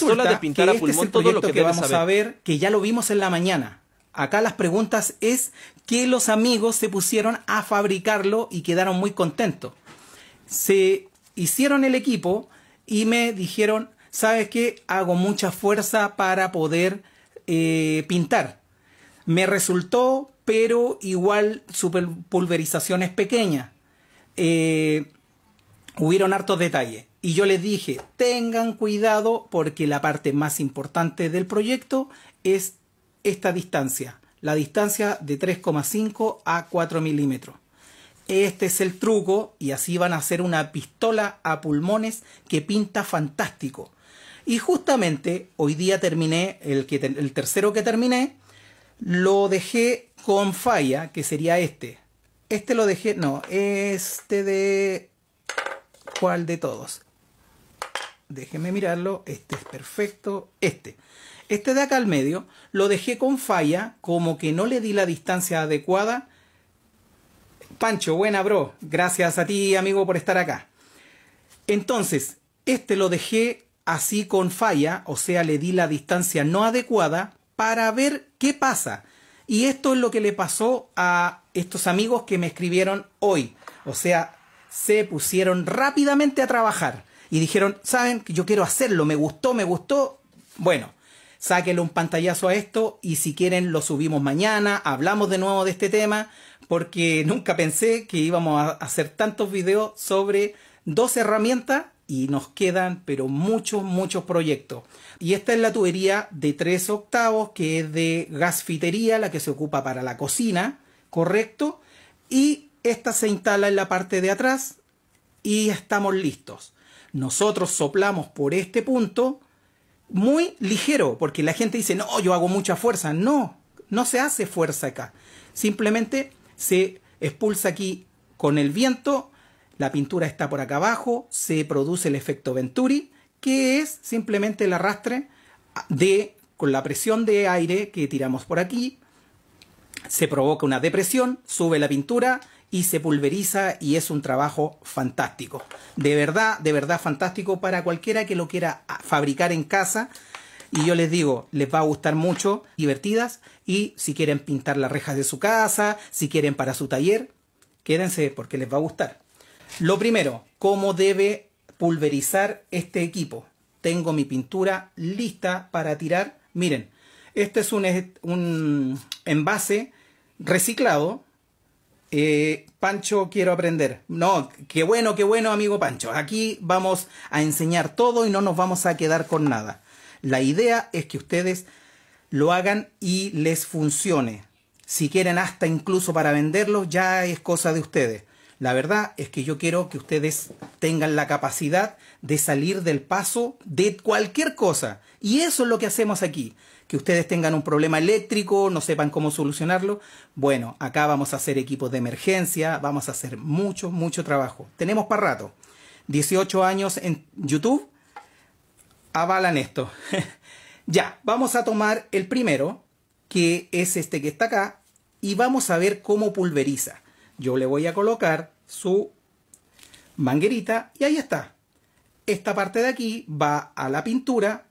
de pintar este todo lo que, vamos a ver, que ya lo vimos en la mañana. Acá las preguntas es que los amigos se pusieron a fabricarlo y quedaron muy contentos. Se hicieron el equipo y me dijeron, ¿sabes qué? Hago mucha fuerza para poder eh, pintar. Me resultó, pero igual su pulverización es pequeña. Eh, hubieron hartos detalles. Y yo les dije, tengan cuidado porque la parte más importante del proyecto es esta distancia, la distancia de 3,5 a 4 milímetros. Este es el truco y así van a hacer una pistola a pulmones que pinta fantástico. Y justamente hoy día terminé, el, el tercero que terminé, lo dejé con falla, que sería este. Este lo dejé, no, este de... ¿Cuál de todos? Déjenme mirarlo, este es perfecto, este. Este de acá al medio lo dejé con falla, como que no le di la distancia adecuada. Pancho, buena bro, gracias a ti amigo por estar acá. Entonces, este lo dejé así con falla, o sea, le di la distancia no adecuada para ver qué pasa. Y esto es lo que le pasó a estos amigos que me escribieron hoy. O sea, se pusieron rápidamente a trabajar y dijeron, ¿saben? Yo quiero hacerlo, me gustó, me gustó. Bueno, sáquenle un pantallazo a esto y si quieren lo subimos mañana, hablamos de nuevo de este tema, porque nunca pensé que íbamos a hacer tantos videos sobre dos herramientas y nos quedan pero muchos, muchos proyectos. Y esta es la tubería de 3 octavos que es de gasfitería, la que se ocupa para la cocina, correcto. Y esta se instala en la parte de atrás y estamos listos. Nosotros soplamos por este punto muy ligero, porque la gente dice, no, yo hago mucha fuerza. No, no se hace fuerza acá. Simplemente se expulsa aquí con el viento, la pintura está por acá abajo, se produce el efecto Venturi, que es simplemente el arrastre de, con la presión de aire que tiramos por aquí, se provoca una depresión, sube la pintura, y se pulveriza y es un trabajo fantástico. De verdad, de verdad fantástico para cualquiera que lo quiera ah, fabricar en casa. Y yo les digo, les va a gustar mucho, divertidas. Y si quieren pintar las rejas de su casa, si quieren para su taller, quédense porque les va a gustar. Lo primero, ¿cómo debe pulverizar este equipo? Tengo mi pintura lista para tirar. Miren, este es un, un envase reciclado eh, Pancho, quiero aprender. No, qué bueno, qué bueno, amigo Pancho. Aquí vamos a enseñar todo y no nos vamos a quedar con nada. La idea es que ustedes lo hagan y les funcione. Si quieren hasta incluso para venderlo, ya es cosa de ustedes. La verdad es que yo quiero que ustedes tengan la capacidad de salir del paso de cualquier cosa. Y eso es lo que hacemos aquí. Que ustedes tengan un problema eléctrico, no sepan cómo solucionarlo. Bueno, acá vamos a hacer equipos de emergencia, vamos a hacer mucho, mucho trabajo. Tenemos para rato. 18 años en YouTube avalan esto. ya, vamos a tomar el primero, que es este que está acá, y vamos a ver cómo pulveriza yo le voy a colocar su manguerita y ahí está. Esta parte de aquí va a la pintura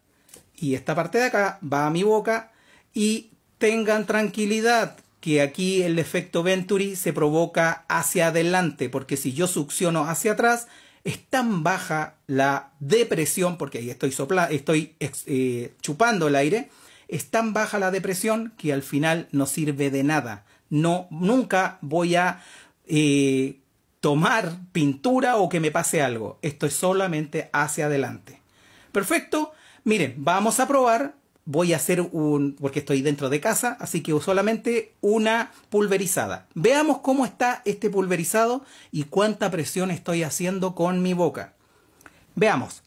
y esta parte de acá va a mi boca y tengan tranquilidad que aquí el efecto Venturi se provoca hacia adelante porque si yo succiono hacia atrás es tan baja la depresión porque ahí estoy, estoy eh, chupando el aire es tan baja la depresión que al final no sirve de nada no, nunca voy a eh, tomar pintura o que me pase algo. Esto es solamente hacia adelante. Perfecto. Miren, vamos a probar. Voy a hacer un, porque estoy dentro de casa, así que solamente una pulverizada. Veamos cómo está este pulverizado y cuánta presión estoy haciendo con mi boca. Veamos.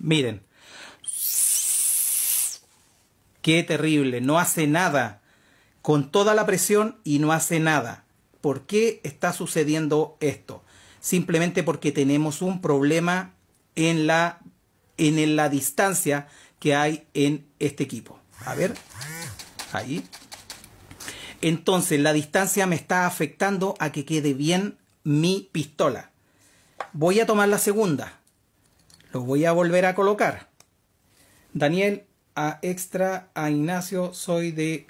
Miren, Qué terrible, no hace nada. Con toda la presión y no hace nada. ¿Por qué está sucediendo esto? Simplemente porque tenemos un problema en la, en la distancia que hay en este equipo. A ver, ahí. Entonces, la distancia me está afectando a que quede bien mi pistola. Voy a tomar la segunda. Lo voy a volver a colocar. Daniel, a Extra, a Ignacio, soy de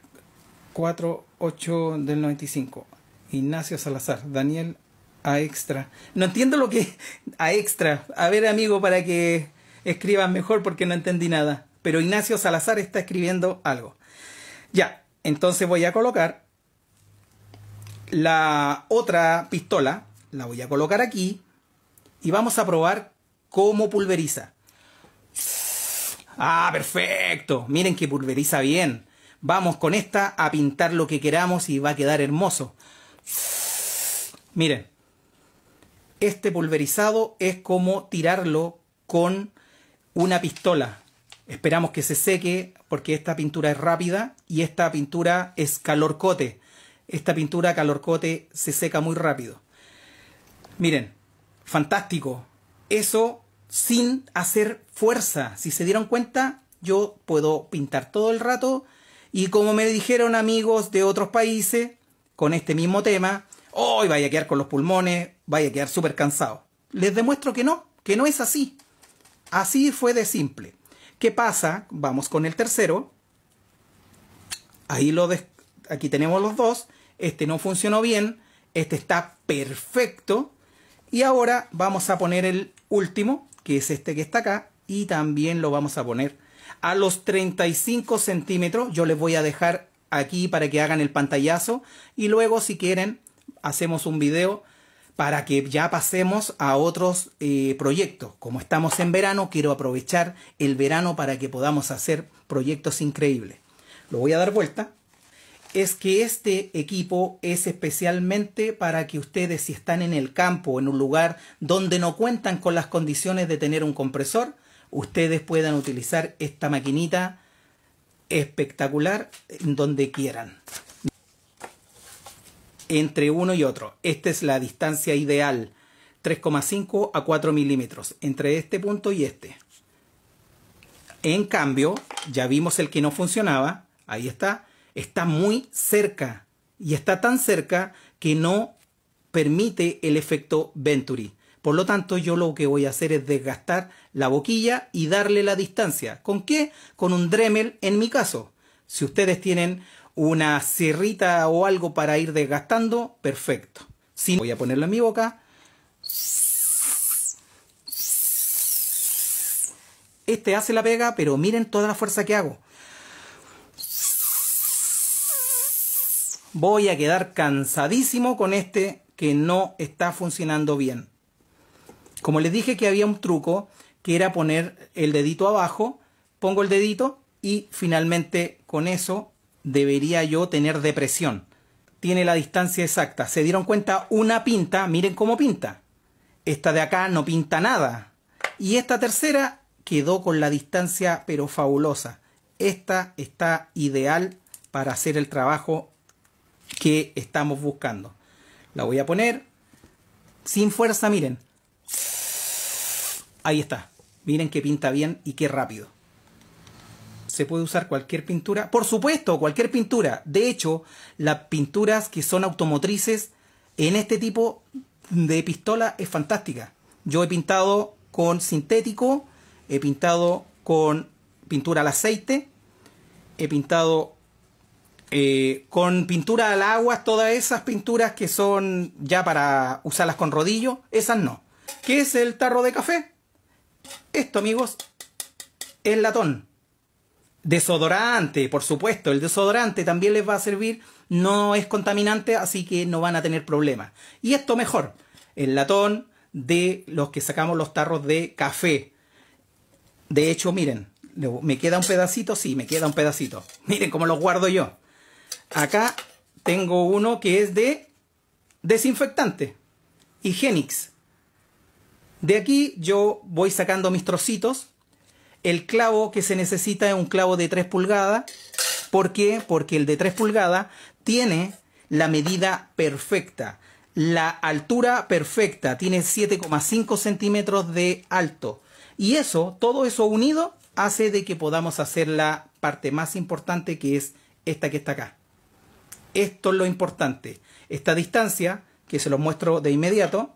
48 del 95. Ignacio Salazar, Daniel a Extra. No entiendo lo que a Extra. A ver, amigo, para que escriban mejor porque no entendí nada. Pero Ignacio Salazar está escribiendo algo. Ya, entonces voy a colocar la otra pistola. La voy a colocar aquí. Y vamos a probar cómo pulveriza. Ah, perfecto. Miren que pulveriza bien. Vamos con esta a pintar lo que queramos y va a quedar hermoso. Miren, este pulverizado es como tirarlo con una pistola. Esperamos que se seque porque esta pintura es rápida y esta pintura es calorcote. Esta pintura calorcote se seca muy rápido. Miren, fantástico. Eso sin hacer fuerza. Si se dieron cuenta, yo puedo pintar todo el rato. Y como me dijeron amigos de otros países con este mismo tema, hoy vaya a quedar con los pulmones, vaya a quedar súper cansado. Les demuestro que no, que no es así. Así fue de simple. ¿Qué pasa? Vamos con el tercero. Ahí lo aquí tenemos los dos. Este no funcionó bien. Este está perfecto. Y ahora vamos a poner el último que es este que está acá, y también lo vamos a poner a los 35 centímetros. Yo les voy a dejar aquí para que hagan el pantallazo y luego si quieren hacemos un video para que ya pasemos a otros eh, proyectos. Como estamos en verano, quiero aprovechar el verano para que podamos hacer proyectos increíbles. Lo voy a dar vuelta es que este equipo es especialmente para que ustedes si están en el campo en un lugar donde no cuentan con las condiciones de tener un compresor, ustedes puedan utilizar esta maquinita espectacular donde quieran. Entre uno y otro, esta es la distancia ideal, 3,5 a 4 milímetros, entre este punto y este. En cambio, ya vimos el que no funcionaba, ahí está, está muy cerca y está tan cerca que no permite el efecto Venturi. Por lo tanto, yo lo que voy a hacer es desgastar la boquilla y darle la distancia. ¿Con qué? Con un Dremel en mi caso. Si ustedes tienen una sierrita o algo para ir desgastando, perfecto. Si voy a ponerlo en mi boca. Este hace la pega, pero miren toda la fuerza que hago. voy a quedar cansadísimo con este que no está funcionando bien. Como les dije que había un truco que era poner el dedito abajo, pongo el dedito y finalmente con eso debería yo tener depresión. Tiene la distancia exacta. ¿Se dieron cuenta? Una pinta, miren cómo pinta. Esta de acá no pinta nada. Y esta tercera quedó con la distancia pero fabulosa. Esta está ideal para hacer el trabajo que estamos buscando. La voy a poner sin fuerza, miren. Ahí está. Miren que pinta bien y qué rápido. Se puede usar cualquier pintura. Por supuesto, cualquier pintura. De hecho, las pinturas que son automotrices en este tipo de pistola es fantástica. Yo he pintado con sintético, he pintado con pintura al aceite, he pintado eh, con pintura al agua, todas esas pinturas que son ya para usarlas con rodillo, esas no. ¿Qué es el tarro de café? Esto, amigos, es latón. Desodorante, por supuesto, el desodorante también les va a servir, no es contaminante, así que no van a tener problemas. Y esto mejor, el latón de los que sacamos los tarros de café. De hecho, miren, me queda un pedacito, sí, me queda un pedacito. Miren cómo los guardo yo. Acá tengo uno que es de desinfectante, Higienix. De aquí yo voy sacando mis trocitos. El clavo que se necesita es un clavo de 3 pulgadas. ¿Por qué? Porque el de 3 pulgadas tiene la medida perfecta, la altura perfecta, tiene 7,5 centímetros de alto. Y eso, todo eso unido, hace de que podamos hacer la parte más importante que es esta que está acá. Esto es lo importante. Esta distancia, que se lo muestro de inmediato,